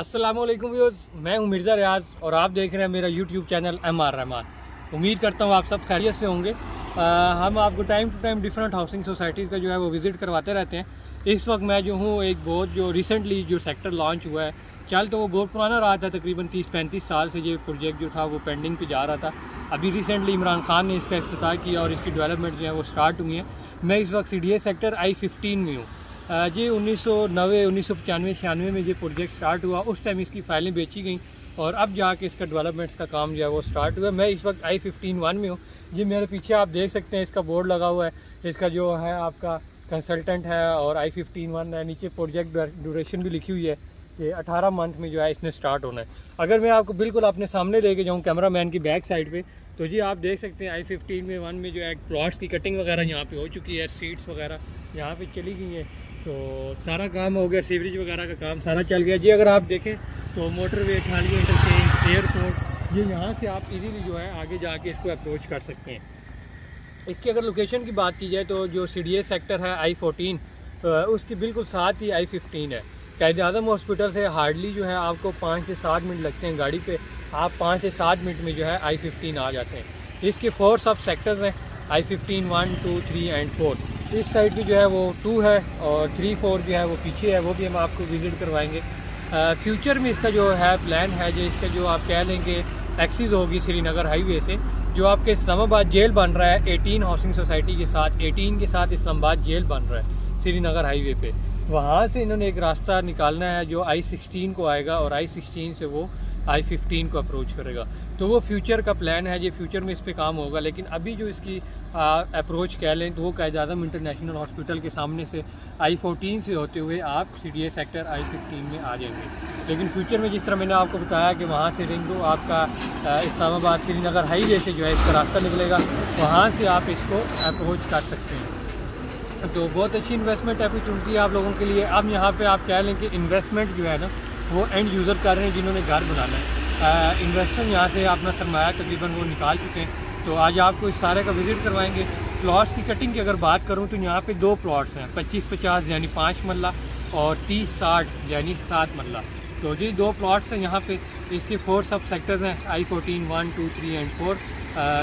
अस्सलाम वालेकुम व्यूज़ मैं हूं मिर्ज़ा रियाज और आप देख रहे हैं मेरा YouTube channel M R Rahman उम्मीद करता हूं आप सब खैरियत से होंगे आ, हम आपको time to time different housing societies का जो है वो विज़िट करवाते रहते हैं इस वक्त मैं जो हूँ एक बहुत जो रिसेंटली जो सेक्टर लॉन्च हुआ है चल तो वो बहुत पुराना रहा था तकरीबन तीस पैंतीस साल से ये प्रोजेक्ट जो था वो पेंडिंग पे जा रहा था अभी रिसेंटली इमरान खान ने इसका अफ्ताह किया और इसकी डेवलपमेंट जो है वो स्टार्ट हुई है मैं इस वक्त सी सेक्टर आई फिफ्टीन में हूँ जी उन्नीस सौ नबे उन्नीस सौ पचानवे छियानवे में ये प्रोजेक्ट स्टार्ट हुआ उस टाइम इसकी फाइलें बेची गई और अब जाके इसका डेवलपमेंट्स का काम जो है वो स्टार्ट हुआ मैं इस वक्त आई फिफ्टीन वन में हूँ ये मेरे पीछे आप देख सकते हैं इसका बोर्ड लगा हुआ है इसका जो है आपका कंसल्टेंट है और आई फिफ्टीन वन है नीचे प्रोजेक्ट ड्यूरेशन भी लिखी हुई है कि 18 मंथ में जो है इसने स्टार्ट होना है अगर मैं आपको बिल्कुल अपने सामने लेके जाऊँ कैमरा मैन की बैक साइड पर तो जी आप देख सकते हैं आई फिफ्टीन में वन में जो है प्लाट्स की कटिंग वगैरह यहाँ पर हो चुकी है सीट्स वगैरह यहाँ पर चली गई हैं तो सारा काम हो गया सीवरेज वगैरह का काम सारा चल गया जी अगर आप देखें तो वे खाली इंटरचेंज एयरपोर्ट ये यहाँ से आप इजीली जो है आगे जाके इसको अप्रोच कर सकते हैं इसकी अगर लोकेशन की बात की जाए तो जो सी सेक्टर है आई फोटीन उसकी बिल्कुल साथ ही आई फिफ्टीन है कैद आज़म हॉस्पिटल से हार्डली जो है आपको पाँच से सात मिनट लगते हैं गाड़ी पे आप पाँच से सात मिनट में जो है आई फिफ्टीन आ जाते हैं इसके फोर सब सेक्टर्स हैं I fifteen one two three and four इस साइड की जो है वो टू है और थ्री फोर जो है वो पीछे है वो भी हम आपको विज़िट करवाएंगे फ्यूचर में इसका जो है प्लान है जो इसका जो आप कह लेंगे एक्सिस होगी श्रीनगर हाईवे से जो आपके इस्लामाबाद जेल बन रहा है एटीन हाउसिंग सोसाइटी के साथ एटीन के साथ इस्लामाबाद जेल बन रहा है श्रीनगर हाईवे पे वहाँ से इन्होंने एक रास्ता निकालना है जो आई सिक्सटीन को आएगा और आई सिक्सटीन से वो आई फिफ्टीन को अप्रोच करेगा तो वो फ्यूचर का प्लान है ये फ्यूचर में इस पर काम होगा लेकिन अभी जो इसकी अप्रोच कह लें तो वो जाता अजम इंटरनेशनल हॉस्पिटल के सामने से आई फोर्टीन से होते हुए आप C D A sector I fifteen में आ जाएंगे लेकिन फ्यूचर में जिस तरह मैंने आपको बताया कि वहाँ से रिंग आपका इस्लामाबाद श्रीनगर हाईवे से जो है इसका रास्ता निकलेगा वहाँ से आप इसको अप्रोच कर सकते हैं तो बहुत अच्छी इन्वेस्टमेंट अपॉर्चुनिटी है आप लोगों के लिए अब यहाँ पर आप कह लें कि इन्वेस्टमेंट जो है ना वो एंड यूज़र कर रहे हैं जिन्होंने घर बनाना है इन्वेस्टर यहाँ से अपना सरमाया तकरीबन वो निकाल चुके हैं तो आज आपको इस सारे का विज़िट करवाएंगे प्लाट्स की कटिंग की अगर बात करूँ तो यहाँ पे दो प्लाट्स हैं पच्चीस पचास यानी पाँच मल्ला और तीस साठ यानी सात मल्ला तो ये दो प्लाट्स हैं यहाँ पे इसके फोर सब सेक्टर्स हैं I fourteen one two three and four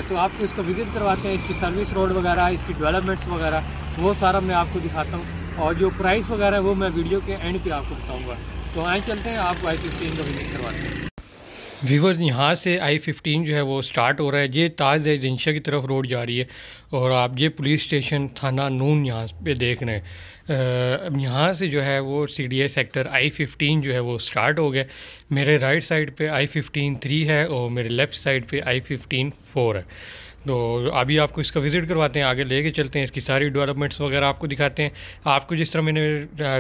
तो आपको इसको विज़िट करवाते हैं इसकी सर्विस रोड वगैरह इसकी डेवलपमेंट्स वगैरह वो सारा मैं आपको दिखाता हूँ और जो प्राइस वगैरह है वो मैं वीडियो के एंड पे आपको बताऊँगा तो आए चलते हैं आपको आई फिफ्टीन का विजिट करवाते हैं व्यूवर्स यहाँ से आई फिफ्टीन जो है वो स्टार्ट हो रहा है ये ताज एजेंशिया की तरफ रोड जा रही है और आप ये पुलिस स्टेशन थाना नून यहाँ पे देख रहे हैं अब यहाँ से जो है वो C D A sector I fifteen जो है वो स्टार्ट हो गया मेरे राइट साइड पे आई फिफ्टीन थ्री है और मेरे लेफ़्ट साइड पे आई फिफ्टीन फोर है तो अभी आपको इसका विज़िट करवाते हैं आगे लेके चलते हैं इसकी सारी डेवलपमेंट्स वगैरह आपको दिखाते हैं आपको जिस तरह मैंने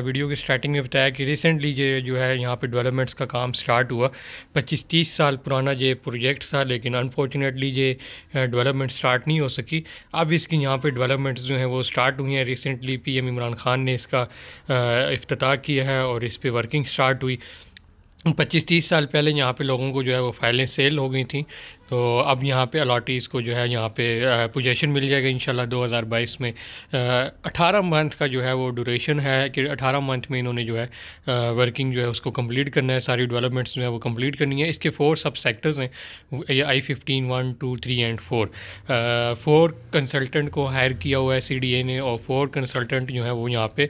वीडियो की स्टार्टिंग में बताया कि रिसेंटली ये जो है यहाँ पे डेवलपमेंट्स का काम स्टार्ट हुआ 25-30 साल पुराना ये प्रोजेक्ट था लेकिन अनफॉर्चुनेटली ये डेवलपमेंट स्टार्ट नहीं हो सकी अब इसकी यहाँ पर डेवलपमेंट्स जो हैं वो स्टार्ट हुई हैं रिसेंटली पी इमरान ख़ान ने इसका अफ्ताह किया है और इस पर वर्किंग स्टार्ट हुई पच्चीस तीस साल पहले यहाँ पे लोगों को जो है वो फाइलें सेल हो गई थी तो अब यहाँ पे अलाटीज़ को जो है यहाँ पे पोजेशन मिल जाएगा इंशाल्लाह 2022 में अठारह मंथ का जो है वो ड्यूरेशन है कि अठारह मंथ में इन्होंने जो है वर्किंग जो है उसको कंप्लीट करना है सारी डेवलपमेंट्स जो है वो कंप्लीट करनी है इसके फोर सब सेक्टर्स हैं ये I fifteen one two three and four four consultant को हायर किया हुआ है सी डी ए ने और फोर कंसल्टेंट जो है वो यहाँ पे आ,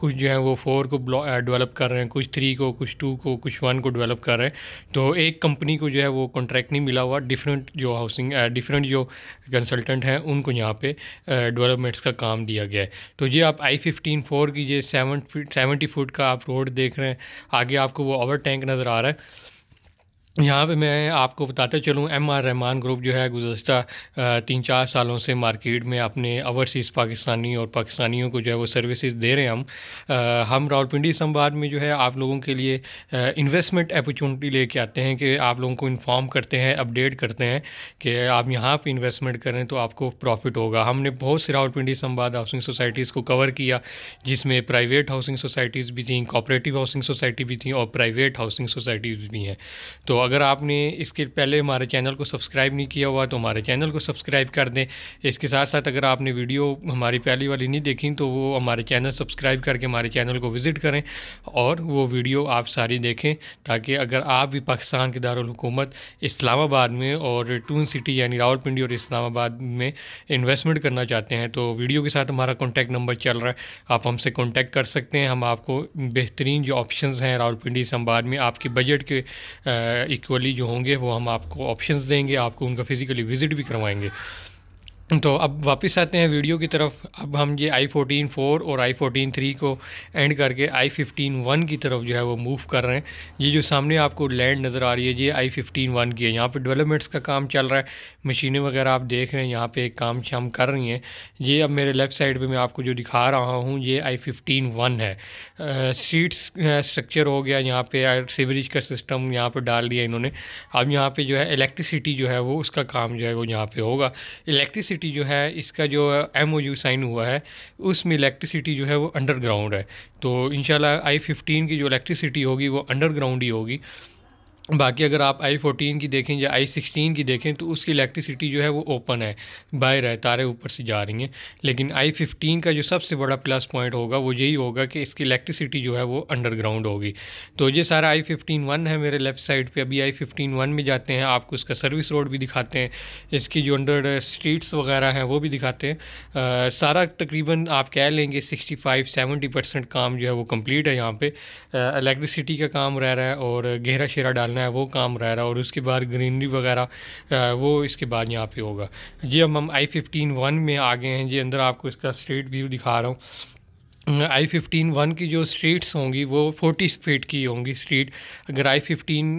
कुछ जो है वो फोर को डेवलप कर रहे हैं कुछ थ्री को कुछ टू को कुछ वन को डेवलप कर रहे हैं तो एक कंपनी को जो है वो कॉन्ट्रैक्ट नहीं मिला हुआ डिफरेंट जो हाउसिंग डिफरेंट जो कंसल्टेंट हैं उनको यहाँ पे डेवलपमेंट्स का काम दिया गया है तो ये आप आई फिफ्टीन फोर की ये सेवन फीट सेवेंटी फुट का आप रोड देख रहे हैं आगे आपको वो ओवर टैंक नज़र आ रहा है यहाँ पे मैं आपको बताते चलूँ एम आर रहमान ग्रुप जो है गुजशत तीन चार सालों से मार्केट में अपने ओवरसीज़ पाकिस्तानी और पाकिस्तानियों को जो है वो सर्विसेज दे रहे हैं हम आ, हम रावलपिंडी संवाद में जो है आप लोगों के लिए इन्वेस्टमेंट अपॉर्चुनिटी लेके आते हैं कि आप लोगों को इन्फॉर्म करते हैं अपडेट करते हैं कि आप यहाँ पर इन्वेस्टमेंट करें तो आपको प्रॉफिट होगा हमने बहुत से रावलपिंडी संवाद हाउसिंग सोसाइटीज़ को कवर किया जिसमें प्राइवेट हाउसिंग सोसाइटीज़ भी थी कॉपरेटिव हाउसिंग सोसाइटी भी थी और प्राइवेट हाउसिंग सोसाइटीज़ भी हैं तो अगर आपने इसके पहले हमारे चैनल को सब्सक्राइब नहीं किया हुआ तो हमारे चैनल को सब्सक्राइब कर दें इसके साथ साथ अगर आपने वीडियो हमारी पहली वाली नहीं देखी तो वो हमारे चैनल सब्सक्राइब करके हमारे चैनल को विज़िट करें और वो वीडियो आप सारी देखें ताकि अगर आप भी पाकिस्तान के दारकूमत इस्लामाबाद में और टून सिटी यानी रावलपिंडी और इस्लामाबाद में इन्वेस्टमेंट करना चाहते हैं तो वीडियो के साथ हमारा कॉन्टैक्ट नंबर चल रहा है आप हमसे कॉन्टैक्ट कर सकते हैं हम आपको बेहतरीन जो ऑप्शन हैं रावलपिंडी इस्लामाबाद में आपके बजट के इक्वली जो होंगे वो हम आपको ऑप्शंस देंगे आपको उनका फ़िज़िकली विज़िट भी करवाएंगे तो अब वापस आते हैं वीडियो की तरफ अब हम ये आई फोटीन फ़ोर और आई फोटीन थ्री को एंड करके आई फिफ्टीन वन की तरफ जो है वो मूव कर रहे हैं ये जो सामने आपको लैंड नज़र आ रही है ये आई फिफ्टीन वन की है यहाँ पे डेवलपमेंट्स का काम चल रहा है मशीनें वगैरह आप देख रहे हैं यहाँ पे काम शाम कर रही हैं ये अब मेरे लेफ़्ट साइड पे मैं आपको जो दिखा रहा हूँ ये आई फिफ्टीन वन है स्ट्रीट्स स्ट्रक्चर हो गया यहाँ पे सीवरेज का सिस्टम यहाँ पे डाल दिया इन्होंने अब यहाँ पे जो है इलेक्ट्रिसिटी जो है वो उसका काम जो है वो यहाँ पे होगा इलेक्ट्रिसिटी जो है इसका जो एम ओ यू साइन हुआ है उसमें इलेक्ट्रिसिटी जो है वो अंडरग्राउंड है तो इन आई फिफ्टीन की जो इलेक्ट्रिसिटी होगी वो अंडरग्राउंड ही होगी बाकी अगर आप आई फोटीन की देखें या आई सिक्सटीन की देखें तो उसकी इलेक्ट्रिसिटी जो है वो ओपन है बाहर है तारे ऊपर से जा रही हैं लेकिन आई फिफ्टीन का जो सबसे बड़ा प्लस पॉइंट होगा वो यही होगा कि इसकी इलेक्ट्रिसिटी जो है वो अंडरग्राउंड होगी तो ये सारा आई फिफ्टीन वन है मेरे लेफ्ट साइड पर अभी आई फिफ्टीन वन में जाते हैं आपको इसका सर्विस रोड भी दिखाते हैं इसकी जो अंडर स्ट्रीट्स वगैरह हैं वो भी दिखाते हैं आ, सारा तकरीबन आप कह लेंगे सिक्सटी फाइव सेवेंटी परसेंट काम जो है वो कम्प्लीट है यहाँ पर इलेक्ट्रिसिटी का काम रह रहा है और गहरा शेरा डालना करना है वो काम रह रहा है और उसके बाद ग्रीनरी वगैरह वो इसके बाद यहाँ पे होगा जी अब हम आई फिफ्टीन वन में आ गए हैं जी अंदर आपको इसका स्ट्रीट व्यू दिखा रहा हूँ आई फिफ्टीन वन की जो स्ट्रीट्स होंगी वो फोर्टी फीट की होंगी स्ट्रीट अगर आई फिफ्टीन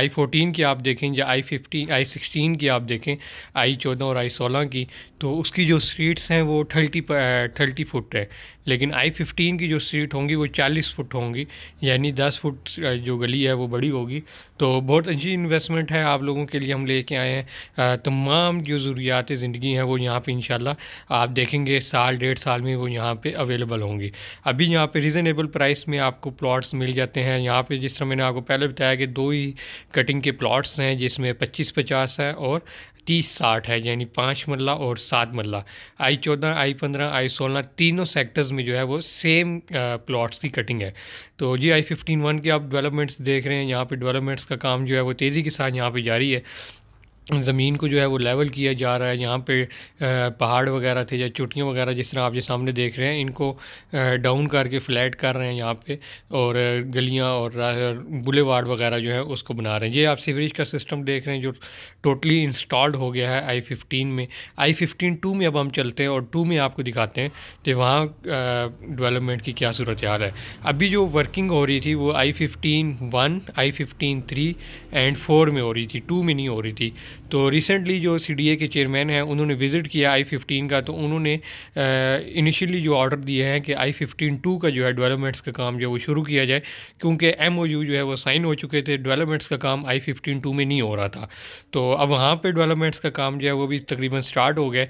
आई फोर्टीन की आप देखें या आई फिफ्टीन आई सिक्सटीन की आप देखें आई चौदह और आई सोलह की तो उसकी जो स्ट्रीट्स हैं वो थर्टी थर्टी फुट है लेकिन आई फिफ्टीन की जो सीट होंगी वो चालीस फुट होंगी यानी दस फुट जो गली है वो बड़ी होगी तो बहुत अच्छी इन्वेस्टमेंट है आप लोगों के लिए हम लेके आए हैं तमाम जो ज़रूरियात ज़िंदगी हैं वो यहाँ पे इन आप देखेंगे साल डेढ़ साल में वो यहाँ पे अवेलेबल होंगी अभी यहाँ पे रीज़नेबल प्राइस में आपको प्लॉट्स मिल जाते हैं यहाँ पे जिस तरह मैंने आपको पहले बताया कि दो ही कटिंग के प्लॉट्स हैं जिसमें पच्चीस पचास है और तीस साठ है यानी पाँच मरला और सात मरला आई चौदह आई पंद्रह आई सोलह तीनों सेक्टर्स में जो है वो सेम प्लॉट्स की कटिंग है तो ये आई फिफ्टीन वन के आप डेवलपमेंट्स देख रहे हैं यहाँ पे डेवलपमेंट्स का काम जो है वो तेज़ी के साथ यहाँ पे जारी है ज़मीन को जो है वो लेवल किया जा रहा है यहाँ पे पहाड़ वगैरह थे या चुटियाँ वगैरह जिस तरह आप ये सामने देख रहे हैं इनको डाउन करके फ्लैट कर रहे हैं यहाँ पे और गलियाँ और बुलेवार्ड वगैरह जो है उसको बना रहे हैं ये आप सीवरेज का सिस्टम देख रहे हैं जो टोटली इंस्टॉल्ड हो गया है आई फिफ्टीन में आई फिफ्टीन टू में अब हम चलते हैं और टू में आपको दिखाते हैं कि वहाँ डेवलपमेंट की क्या सूरत हाल है अभी जो वर्किंग हो रही थी वो I fifteen one I fifteen three and four में हो रही थी टू में नहीं हो रही थी तो रिसेंटली जो सी के चेयरमैन हैं उन्होंने विज़िट किया आई फिफ्टीन का तो उन्होंने इनिशियली जो ऑर्डर दिए हैं कि आई फिफ्टीन टू का जो है डेवलपमेंट्स का काम जो है वो शुरू किया जाए क्योंकि एम जो है वो साइन हो चुके थे डेवलपमेंट्स का काम आई फिफ्टीन टू में नहीं हो रहा था तो अब वहाँ पर डेवलपमेंट्स का काम जो है वो भी तकरीबन स्टार्ट हो गया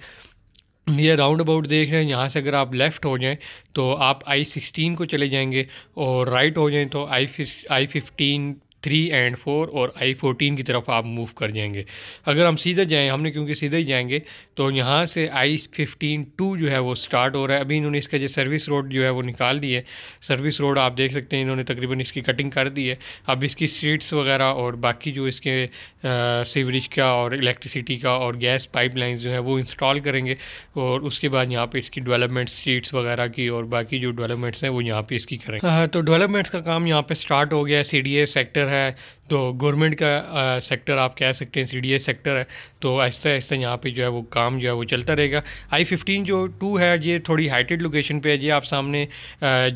ये राउंड अबाउट देख रहे हैं यहाँ से अगर आप लेफ़्ट हो जाएं तो आप आई सिक्सटीन को चले जाएंगे और राइट हो जाएं तो I I fifteen three and four और आई फोर्टीन की तरफ आप मूव कर जाएंगे अगर हम सीधे जाएँ हमने क्योंकि सीधे ही जाएंगे तो यहाँ से आई फिफ्टीन टू जो है वो स्टार्ट हो रहा है अभी इन्होंने इसका जो सर्विस रोड जो है वो निकाल दी है सर्विस रोड आप देख सकते हैं इन्होंने तकरीबन इसकी कटिंग कर दी है अब इसकी स्ट्रीट्स वगैरह और बाकी जो इसके सीवरेज का और इलेक्ट्रिसिटी का और गैस पाइप जो है वो इंस्टॉल करेंगे और उसके बाद यहाँ पर इसकी डेवलपमेंट स्ट्रीट्स वगैरह की और बाकी जो डेवलपमेंट्स हैं वो यहाँ पर इसकी करेंगे हाँ, तो डेवलपमेंट्स का काम यहाँ पर स्टार्ट हो गया है सी सेक्टर है तो गवर्नमेंट का आ, सेक्टर आप कह सकते हैं सी सेक्टर है तो ऐसा ऐसा यहाँ पे जो है वो काम जो है वो चलता रहेगा आई फिफ्टीन जो टू है ये थोड़ी हाइटेड लोकेशन पे है जी आप सामने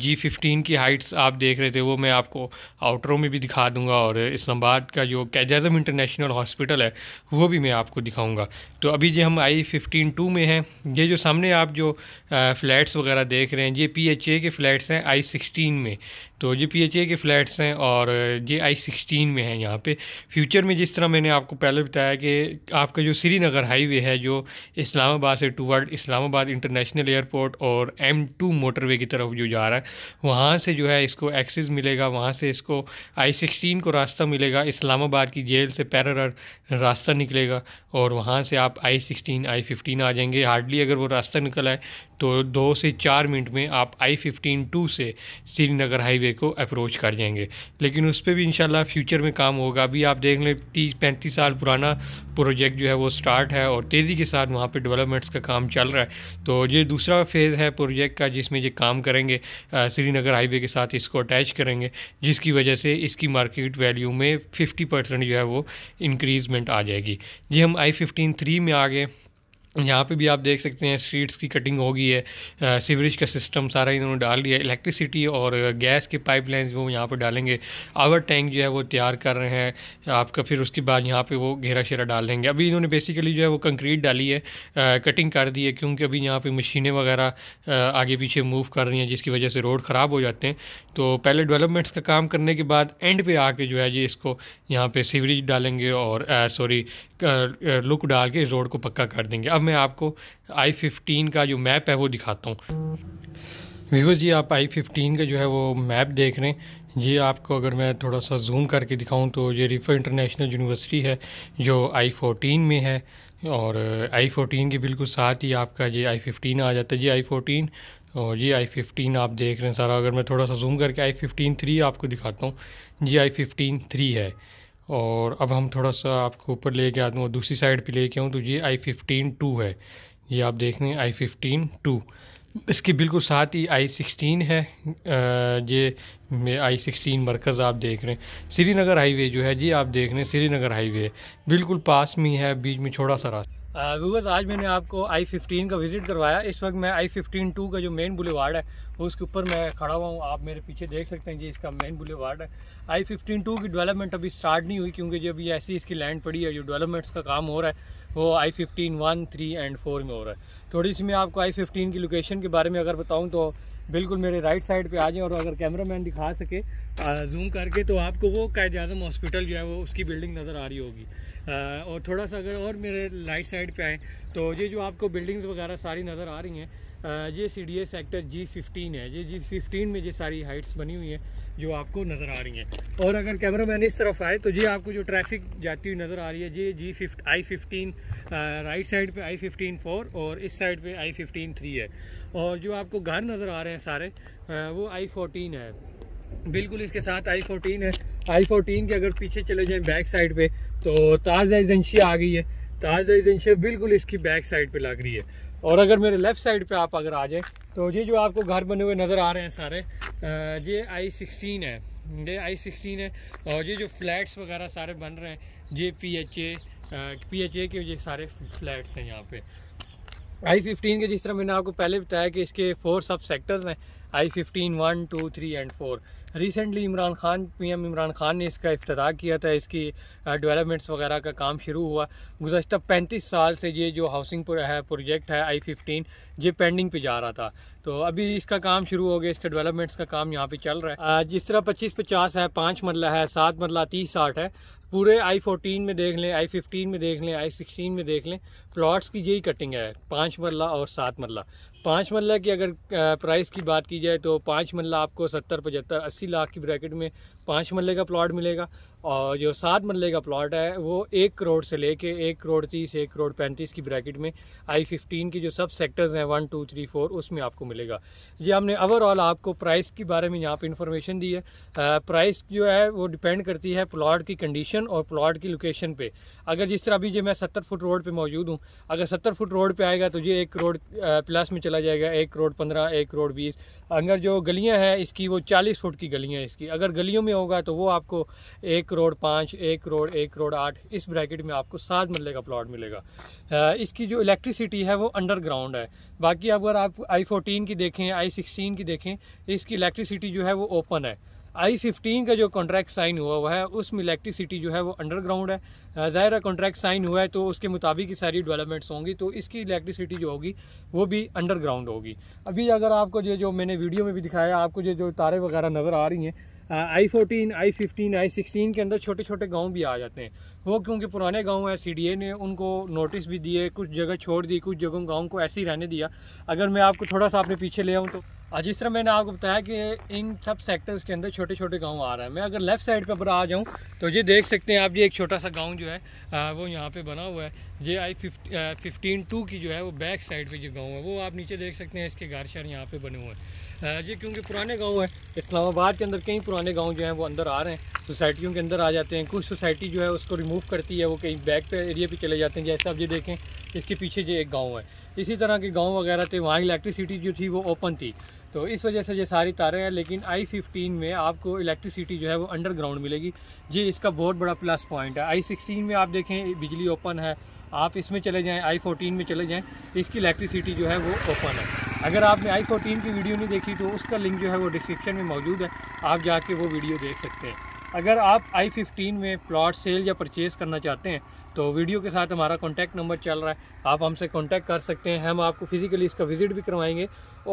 जी फिफ्टीन की हाइट्स आप देख रहे थे वो मैं आपको आउटरों में भी दिखा दूँगा और इस्लामाबाद का जो कैजाजम इंटरनेशनल हॉस्पिटल है वो भी मैं आपको दिखाऊँगा तो अभी जी हम आई फिफ्टीन टू में हैं ये जो सामने आप जो फ्लैट्स वगैरह देख रहे हैं ये पी एच ए के फ्लैट्स हैं आई सिक्सटीन में तो ये पी एच ए के फ्लैट्स हैं और ये आई सिक्सटीन में हैं यहाँ पे फ्यूचर में जिस तरह मैंने आपको पहले बताया कि आपका जो श्रीनगर हाईवे है जो इस्लामाबाद से टूवर्ड इस्लामाबाद इंटरनेशनल एयरपोर्ट और एम टू मोटरवे की तरफ जो जा रहा है वहाँ से जो है इसको एक्सेस मिलेगा वहाँ से इसको आई सिक्सटीन को रास्ता मिलेगा इस्लामाबाद की जेल से पैरर रास्ता निकलेगा और वहाँ से आप आई सिक्सटीन आई फिफ्टीन आ जाएंगे हार्डली अगर वो रास्ता निकल आए तो दो से चार मिनट में आप आई फिफ्टीन टू से श्रीनगर हाईवे को अप्रोच कर जाएंगे लेकिन उस पर भी इंशाल्लाह फ्यूचर में काम होगा अभी आप देख लें तीस पैंतीस साल पुराना प्रोजेक्ट जो है वो स्टार्ट है और तेज़ी के साथ वहाँ पे डेवलपमेंट्स का काम चल रहा है तो ये दूसरा फेज़ है प्रोजेक्ट का जिसमें ये काम करेंगे श्रीनगर हाईवे के साथ इसको अटैच करेंगे जिसकी वजह से इसकी मार्केट वैल्यू में फिफ्टी परसेंट जो है वो इंक्रीजमेंट आ जाएगी जी हम आई फिफ्टीन थ्री में आ गए यहाँ पे भी आप देख सकते हैं स्ट्रीट्स की कटिंग हो गई है सीवरेज का सिस्टम सारा इन्होंने डाल दिया इलेक्ट्रिसिटी और गैस की पाइपलाइंस वो यहाँ पे डालेंगे आवर टैंक जो है वो तैयार कर रहे हैं आपका फिर उसके बाद यहाँ पे वो घेरा शेरा डाल देंगे अभी इन्होंने बेसिकली जो है वो कंक्रीट डाली है आ, कटिंग कर दी है क्योंकि अभी यहाँ पर मशीनें वगैरह आगे पीछे मूव कर रही हैं जिसकी वजह से रोड ख़राब हो जाते हैं तो पहले डेवलपमेंट्स का काम करने के बाद एंड पे आके जो है जी इसको यहाँ पे सीवरेज डालेंगे और सॉरी लुक डाल के रोड को पक्का कर देंगे अब मैं आपको आई फिफ्टीन का जो मैप है वो दिखाता हूँ व्यूवर्स जी आप आई फिफ्टीन का जो है वो मैप देख रहे हैं ये आपको अगर मैं थोड़ा सा जूम करके दिखाऊं तो ये रिफर इंटरनेशनल यूनिवर्सिटी है जो आई फोटीन में है और आई फोटीन के बिल्कुल साथ ही आपका ये आई फिफ्टीन आ जाता है जी आई फोटीन और ये आई फिफ्टीन आप देख रहे हैं सारा अगर मैं थोड़ा सा जूम करके आई फिफ्टीन थ्री आपको दिखाता हूँ ये आई फिफ्टीन थ्री है और अब हम थोड़ा सा आपको ऊपर ले के आता हूँ दूसरी साइड पे लेके आऊँ तो ये आई फिफ्टीन टू है ये आप देख रहे हैं आई फिफ्टीन टू इसके बिल्कुल साथ ही आई सिक्सटीन है ये आई सिक्सटीन मरकज़ आप देख रहे हैं श्रीनगर हाईवे जो है जी आप देख रहे हैं श्रीनगर हाईवे बिल्कुल पास में है बीच में छोटा सा रास्ता व्यूवर्स uh, आज मैंने आपको आई फिफ्टीन का विज़िट करवाया इस वक्त मैं आई फिफ्टीन टू का जो मेन बुलेवार्ड है उसके ऊपर मैं खड़ा हुआ हूँ आप मेरे पीछे देख सकते हैं जी इसका मेन बुलेवार्ड है आई फिफ्टीन टू की डेवलपमेंट अभी स्टार्ट नहीं हुई क्योंकि जब ये ऐसी इसकी लैंड पड़ी है जो डेवलपमेंट्स का काम हो रहा है वो I fifteen one three and four में हो रहा है थोड़ी सी मैं आपको आई फिफ्टीन की लोकेशन के बारे में अगर बताऊँ तो बिल्कुल मेरे राइट साइड पे आ जाए और अगर कैमरा मैन दिखा सके जूम uh, करके तो आपको वो कायद अजम हॉस्पिटल जो है वो उसकी बिल्डिंग नज़र आ रही होगी और थोड़ा सा अगर और मेरे लाइट साइड पे आए तो ये जो आपको बिल्डिंग्स वगैरह सारी नज़र आ रही हैं ये C D S sector G fifteen है ये जी फिफ्टीन में ये सारी हाइट्स बनी हुई हैं जो आपको नज़र आ रही हैं और अगर कैमरा मैन इस तरफ आए तो ये आपको जो ट्रैफिक जाती हुई नज़र आ रही है ये G fifteen I fifteen right side पे आई फिफ्टीन फोर और इस साइड पे आई फिफ्टीन थ्री है और जो आपको घर नज़र आ रहे हैं सारे आ, वो आई फोर्टीन है बिल्कुल इसके साथ आई फोर्टीन है आई फोर्टीन के अगर पीछे चले जाएँ बैक साइड पर तो ताज़ा एजेंशिया आ गई है ताज़ा एजेंशिया बिल्कुल इसकी बैक साइड पे लग रही है और अगर मेरे लेफ़्ट साइड पे आप अगर आ जाए तो ये जो आपको घर बने हुए नज़र आ रहे हैं सारे ये आई सिक्सटीन है ये आई सिक्सटीन है और ये जो फ्लैट्स वगैरह सारे बन रहे हैं ये P H A P H A के ये सारे फ्लैट्स हैं यहाँ पे आई फिफ्टीन के जिस तरह मैंने आपको पहले बताया कि इसके फोर सब सेक्टर्स हैं I fifteen one two three and four recently Imran Khan P M Imran Khan ने इसका अफ्ताह किया था इसकी डेवलपमेंट्स वगैरह का काम शुरू हुआ गुजशत पैंतीस साल से ये जो हाउसिंग है प्रोजेक्ट है आई फिफ्टीन ये पेंडिंग पे जा रहा था तो अभी इसका काम शुरू हो गया इसका डेवलपमेंट्स का काम यहाँ पे चल रहा है जिस तरह पच्चीस पचास है पाँच मरला है सात मरला तीस साठ है पूरे आई फोर्टीन में देख लें आई फिफ्टीन में देख लें आई सिक्सटीन में देख लें प्लॉट्स की यही कटिंग है पाँच मरला और सात मरला पाँच मल्ला की अगर प्राइस की बात की जाए तो पाँच मल्ला आपको सत्तर पचहत्तर अस्सी लाख की ब्रैकेट में पाँच मल्ले का प्लॉट मिलेगा और जो सात मल्ले का प्लॉट है वो एक करोड़ से लेके एक करोड़ तीस एक करोड़ पैंतीस की ब्रैकेट में आई फिफ्टीन के जो सब सेक्टर्स हैं वन टू थ्री फोर उसमें आपको मिलेगा ये हमने ओवरऑल आपको प्राइस के बारे में यहाँ पे इन्फॉर्मेशन दी है प्राइस जो है वो डिपेंड करती है प्लॉट की कंडीशन और प्लॉट की लोकेशन पर अगर जिस तरह अभी जो मैं सत्तर फुट रोड पर मौजूद हूँ अगर सत्तर फुट रोड पर आएगा तो ये एक करोड़ प्लस में चला चला जाएगा एक करोड़ पंद्रह एक करोड़ बीस अगर जो गलियां हैं इसकी वो चालीस फुट की गलियां इसकी अगर गलियों में होगा तो वो आपको एक करोड़ पाँच एक करोड़ एक करोड़ आठ इस ब्रैकेट में आपको सात मरले का प्लाट मिलेगा इसकी जो इलेक्ट्रिसिटी है वो अंडरग्राउंड है बाकी अगर आप आई फोर्टीन की देखें आई सिक्सटीन की देखें इसकी इलेक्ट्रिसिटी जो है वो ओपन है आई फिफ्टीन का जो कॉन्ट्रैक्ट साइन हुआ हुआ है उसमें इलेक्ट्रिसिटी जो है वो अंडरग्राउंड है ज़ाहिर कॉन्ट्रैक्ट साइन हुआ है तो उसके मुताबिक ही सारी डेवलपमेंट्स होंगी तो इसकी इलेक्ट्रिसिटी जो होगी वो भी अंडरग्राउंड होगी अभी अगर आपको जो जो मैंने वीडियो में भी दिखाया आपको जो जो तारे वगैरह नज़र आ रही हैं I fourteen I fifteen I sixteen के अंदर छोटे छोटे गाँव भी आ जाते हैं वो क्योंकि पुराने गांव है सीडीए ने उनको नोटिस भी दिए कुछ जगह छोड़ दी कुछ जगह गाँव को ऐसे ही रहने दिया अगर मैं आपको थोड़ा सा अपने पीछे ले आऊँ तो जिस तरह मैंने आपको बताया कि इन सब सेक्टर्स के अंदर छोटे छोटे गांव आ रहे हैं मैं अगर लेफ्ट साइड पर आ जाऊं तो ये देख सकते हैं आप ये एक छोटा सा गांव जो है वो यहाँ पे बना हुआ है जे आई फिफ्टीन टू की जो है वो बैक साइड पे जो गांव है वो आप नीचे देख सकते हैं इसके घर शहर यहाँ पे बने हुए हैं ये क्योंकि पुराने गाँव है इस्लामाबाद के अंदर कई पुराने गाँव जो हैं वो अंदर आ रहे हैं सोसाइटियों के अंदर आ जाते हैं कुछ सोसाइटी जो है उसको रिमूव मूव करती है वो कहीं बैक पे एरिया पे चले जाते हैं जैसे आप ये देखें इसके पीछे जो एक गांव है इसी तरह के गांव वगैरह थे वहाँ इलेक्ट्रिसिटी जो थी वो ओपन थी तो इस वजह से ये सारी तारें हैं लेकिन आई फिफ्टीन में आपको इलेक्ट्रिसिटी जो है वो अंडरग्राउंड मिलेगी ये इसका बहुत बड़ा प्लस पॉइंट है आई सिक्सटीन में आप देखें बिजली ओपन है आप इसमें चले जाएँ आई फोर्टीन में चले जाएँ इसकी इलेक्ट्रिसिटी जो है वो ओपन है अगर आपने आई फोर्टीन की वीडियो नहीं देखी तो उसका लिंक जो है वो डिस्क्रिप्शन में मौजूद है आप जाके वो वीडियो देख सकते हैं अगर आप आई फिफ्टीन में प्लॉट सेल या परचेज़ करना चाहते हैं तो वीडियो के साथ हमारा कॉन्टैक्ट नंबर चल रहा है आप हमसे कॉन्टैक्ट कर सकते हैं हम आपको फिज़िकली इसका विज़िट भी करवाएंगे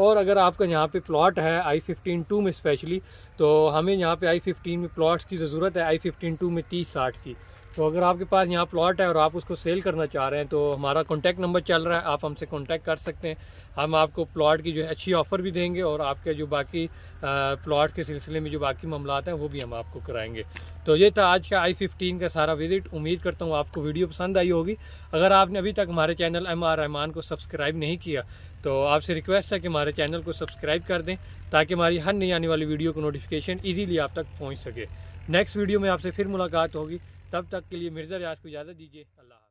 और अगर आपका यहाँ पे प्लॉट है आई फिफ्टीन टू में स्पेशली तो हमें यहाँ पे आई फिफ्टीन में प्लॉट्स की ज़रूरत है आई फिफ्टीन टू में तीस साठ की तो अगर आपके पास यहाँ प्लॉट है और आप उसको सेल करना चाह रहे हैं तो हमारा कॉन्टैक्ट नंबर चल रहा है आप हमसे कॉन्टैक्ट कर सकते हैं हम आपको प्लॉट की जो है अच्छी ऑफ़र भी देंगे और आपके जो बाकी प्लॉट के सिलसिले में जो बाकी मामला हैं वो भी हम आपको कराएंगे तो ये था आज का आई फिफ्टीन का सारा विज़िट उम्मीद करता हूँ आपको वीडियो पसंद आई होगी अगर आपने अभी तक हमारे चैनल एम आर रहमान को सब्सक्राइब नहीं किया तो आपसे रिक्वेस्ट है कि हमारे चैनल को सब्सक्राइब कर दें ताकि हमारी हर नई आने वाली वीडियो को नोटिफिकेशन ईजीली आप तक पहुँच सके नेक्स्ट वीडियो में आपसे फिर मुलाकात होगी तब तक के लिए मिर्ज़ा रियाज को इजाज़त दीजिए अल्लाह